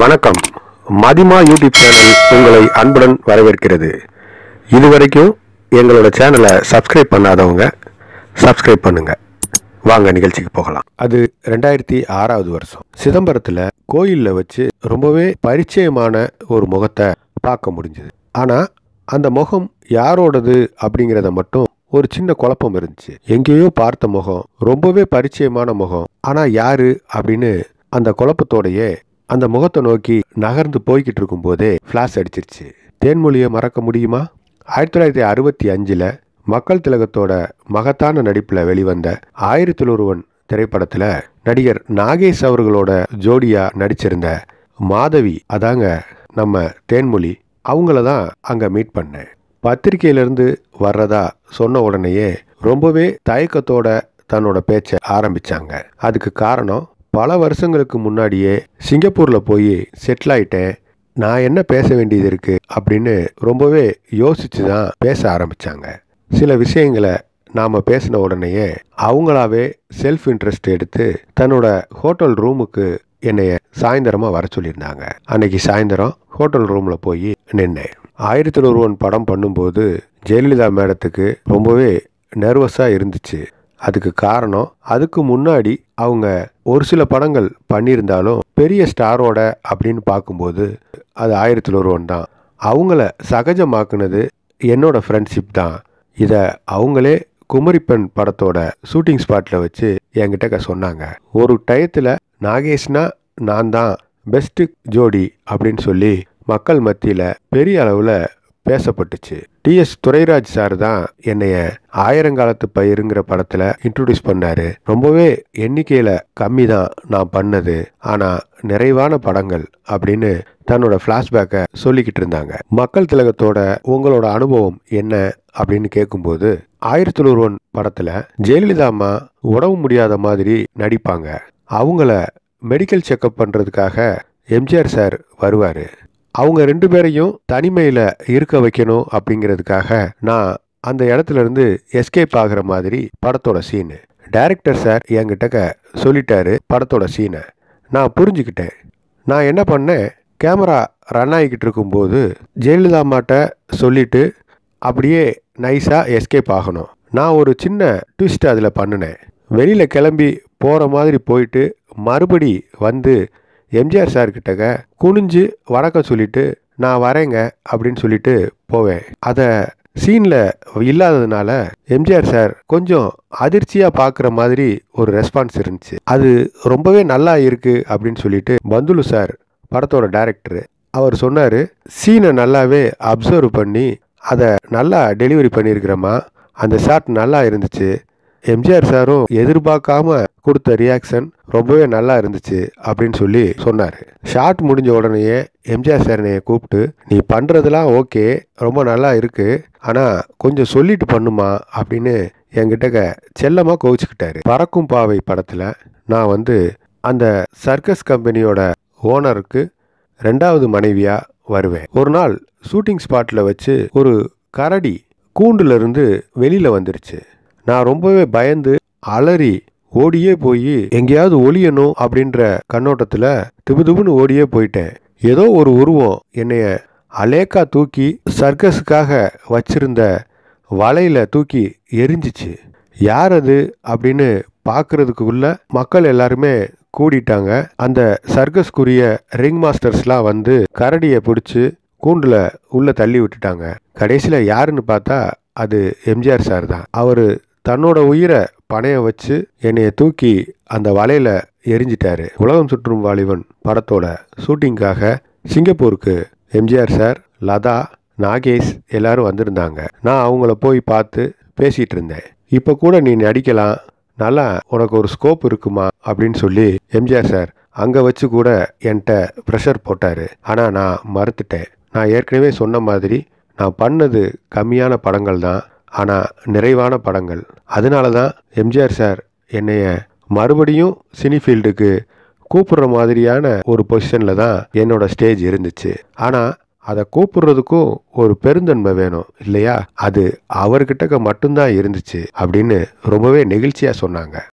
வணக்கம் மதிமா YouTube channel உங்களை அன்புடன் வரவேற்கிறது இது வரைக்கும் எங்களோட சேனலை சப்ஸ்கிரைப் பண்ணாதவங்க சப்ஸ்கிரைப் பண்ணுங்க வாங்க நிகழ்ச்சிக்கு போகலாம் அது ரெண்டாயிரத்தி ஆறாவது வருஷம் சிதம்பரத்தில் கோயிலில் வச்சு ரொம்பவே பரிச்சயமான ஒரு முகத்தை பார்க்க முடிஞ்சது ஆனால் அந்த முகம் யாரோடது அப்படிங்கிறத மட்டும் ஒரு சின்ன குழப்பம் இருந்துச்சு எங்கேயோ பார்த்த முகம் ரொம்பவே பரிச்சயமான முகம் ஆனால் யாரு அப்படின்னு அந்த குழப்பத்தோடையே அந்த முகத்தை நோக்கி நகர்ந்து போய்கிட்டு இருக்கும் போதே ஃப்ளாஷ் அடிச்சிருச்சு தேன்மொழியை மறக்க முடியுமா ஆயிரத்தி தொள்ளாயிரத்தி அறுபத்தி அஞ்சில் மக்கள் திலகத்தோட மகத்தான நடிப்பில் வெளிவந்த ஆயிரத்தி ஒருவன் திரைப்படத்தில் நடிகர் நாகேஷ் அவர்களோட ஜோடியாக நடிச்சிருந்த மாதவி அதாங்க நம்ம தேன்மொழி அவங்கள தான் அங்கே மீட் பண்ணேன் பத்திரிகையிலேருந்து வர்றதா சொன்ன உடனேயே ரொம்பவே தயக்கத்தோட தன்னோட பேச்சை ஆரம்பித்தாங்க அதுக்கு காரணம் பல வருஷங்களுக்கு முன்னாடியே சிங்கப்பூரில் போய் செட்டில் ஆயிட்டேன் நான் என்ன பேச வேண்டியது இருக்குது அப்படின்னு ரொம்பவே யோசித்து தான் பேச ஆரம்பித்தாங்க சில விஷயங்களை நாம் பேசின உடனேயே அவங்களாவே செல்ஃப் இன்ட்ரெஸ்ட் எடுத்து தன்னோட ஹோட்டல் ரூமுக்கு என்னைய சாயந்தரமாக வர சொல்லியிருந்தாங்க அன்னைக்கு சாயந்தரம் ஹோட்டல் ரூமில் போய் நின்னேன் ஆயிரத்தி ஒருவன் படம் பண்ணும்போது ஜெயலலிதா மேடத்துக்கு ரொம்பவே நர்வஸாக இருந்துச்சு அதுக்கு காரணம் அதுக்கு முன்னாடி அவங்க ஒரு சில படங்கள் பண்ணியிருந்தாலும் பெரிய ஸ்டாரோட அப்படின்னு பார்க்கும்போது அது ஆயிரத்தில் ஒருவன் தான் அவங்கள சகஜமாக்குனது என்னோட ஃப்ரெண்ட்ஷிப் தான் இதை அவங்களே குமரிப்பெண் படத்தோட ஷூட்டிங் ஸ்பாட்டில் வச்சு என்கிட்ட சொன்னாங்க ஒரு டயத்தில் நாகேஷ்னா நான் தான் பெஸ்ட்டு ஜோடி அப்படின்னு சொல்லி மக்கள் மத்தியில் பெரிய அளவில் பேசப்பட்டுச்சு டி எஸ் துரைராஜ் சார் தான் என்னைய ஆயிரங்காலத்து பயிருங்கிற படத்தில் இன்ட்ரடியூஸ் பண்ணார் ரொம்பவே எண்ணிக்கையில் கம்மி தான் நான் பண்ணது ஆனால் நிறைவான படங்கள் அப்படின்னு தன்னோட ஃப்ளாஷ்பேக்கை சொல்லிக்கிட்டு இருந்தாங்க மக்கள் திலகத்தோட உங்களோட அனுபவம் என்ன அப்படின்னு கேட்கும்போது ஆயிரத்தி ஒன் படத்தில் ஜெயலலிதா அம்மா உடவு முடியாத மாதிரி நடிப்பாங்க அவங்கள மெடிக்கல் செக்கப் பண்ணுறதுக்காக எம்ஜிஆர் சார் வருவார் அவங்க ரெண்டு பேரையும் தனிமையில் இருக்க வைக்கணும் அப்படிங்கிறதுக்காக நான் அந்த இடத்துலேருந்து எஸ்கேப் ஆகிற மாதிரி படத்தோட சீனு டைரக்டர் சார் என்கிட்டக்க சொல்லிட்டாரு படத்தோட சீனை நான் புரிஞ்சுக்கிட்டேன் நான் என்ன பண்ணேன் கேமரா ரன் ஆகிக்கிட்டு இருக்கும்போது ஜெயலலிதா அம்மாட்ட சொல்லிவிட்டு அப்படியே நைஸாக எஸ்கேப் ஆகணும் நான் ஒரு சின்ன ட்விஸ்ட் அதில் பண்ணினேன் வெளியில் கிளம்பி போகிற மாதிரி போயிட்டு மறுபடி வந்து எம்ஜிஆர் சார் கிட்டக்க குனிஞ்சு வணக்கம் சொல்லிட்டு நான் வரேங்க அப்படின்னு சொல்லிட்டு போவேன் அதை சீனில் இல்லாததுனால எம்ஜிஆர் சார் கொஞ்சம் அதிர்ச்சியாக பார்க்குற மாதிரி ஒரு ரெஸ்பான்ஸ் இருந்துச்சு அது ரொம்பவே நல்லா இருக்குது அப்படின்னு சொல்லிட்டு பந்துலு சார் படத்தோட டேரக்டரு அவர் சொன்னார் சீனை நல்லாவே அப்சர்வ் பண்ணி அதை நல்லா டெலிவரி பண்ணியிருக்கிறோமா அந்த ஷாட் நல்லா இருந்துச்சு எம்ஜிஆர் சாரும் எதிர்பார்க்காம கொடுத்த ரியாக்ஷன் ரொம்பவே நல்லா இருந்துச்சு அப்படின்னு சொல்லி சொன்னார் ஷார்ட் முடிஞ்ச உடனேயே எம்ஜிஆர் சார் என்னைய கூப்பிட்டு நீ பண்ணுறதுலாம் ஓகே ரொம்ப நல்லா இருக்குது ஆனால் கொஞ்சம் சொல்லிட்டு பண்ணுமா அப்படின்னு என்கிட்ட செல்லமாக கோவிச்சுக்கிட்டாரு பறக்கும் பாவை படத்தில் நான் வந்து அந்த சர்க்கஸ் கம்பெனியோட ஓனருக்கு ரெண்டாவது மனைவியாக வருவேன் ஒரு நாள் ஷூட்டிங் ஸ்பாட்டில் வச்சு ஒரு கரடி கூண்டுலேருந்து வெளியில் வந்துருச்சு நான் ரொம்பவே பயந்து அலறி ஓடியே போய் எங்கேயாவது ஒளியணும் அப்படின்ற கண்ணோட்டத்தில் திபுதிபுன்னு ஓடியே போயிட்டேன் ஏதோ ஒரு உருவம் என்னைய அலேக்கா தூக்கி சர்க்கஸுக்காக வச்சிருந்த வலையில் தூக்கி எரிஞ்சிச்சு யார் அது அப்படின்னு பார்க்குறதுக்குள்ள மக்கள் எல்லாருமே கூடிட்டாங்க அந்த சர்க்கஸ்க்குரிய ரிங் மாஸ்டர்ஸ்லாம் வந்து கரடியை பிடிச்சி கூண்டில் உள்ளே தள்ளி விட்டுட்டாங்க கடைசியில் யாருன்னு பார்த்தா அது எம்ஜிஆர் சார் தான் அவர் தன்னோட உயிரை பணைய வச்சு என்னைய தூக்கி அந்த வலையில எரிஞ்சிட்டாரு உலகம் சுற்றும் வாலிபன் படத்தோட ஷூட்டிங்காக சிங்கப்பூருக்கு எம்ஜிஆர் சார் லதா நாகேஷ் எல்லாரும் வந்திருந்தாங்க நான் அவங்கள போய் பார்த்து பேசிகிட்டு இருந்தேன் இப்போ கூட நீ நடிக்கலாம் நல்லா உனக்கு ஒரு ஸ்கோப் இருக்குமா அப்படின்னு சொல்லி எம்ஜிஆர் சார் அங்கே வச்சு கூட என்கிட்ட ப்ரெஷர் போட்டார் ஆனால் நான் மறுத்துட்டேன் நான் ஏற்கனவே சொன்ன மாதிரி நான் பண்ணது கம்மியான படங்கள் தான் ஆனால் நிறைவான படங்கள் அதனால தான் எம்ஜிஆர் சார் என்னைய மறுபடியும் சினி ஃபீல்டுக்கு கூப்பிடுற மாதிரியான ஒரு பொசிஷனில் தான் என்னோட ஸ்டேஜ் இருந்துச்சு ஆனால் அதை கூப்பிடுறதுக்கும் ஒரு பெருந்தன்மை வேணும் இல்லையா அது அவர்கிட்ட மட்டும்தான் இருந்துச்சு அப்படின்னு ரொம்பவே நெகிழ்ச்சியாக சொன்னாங்க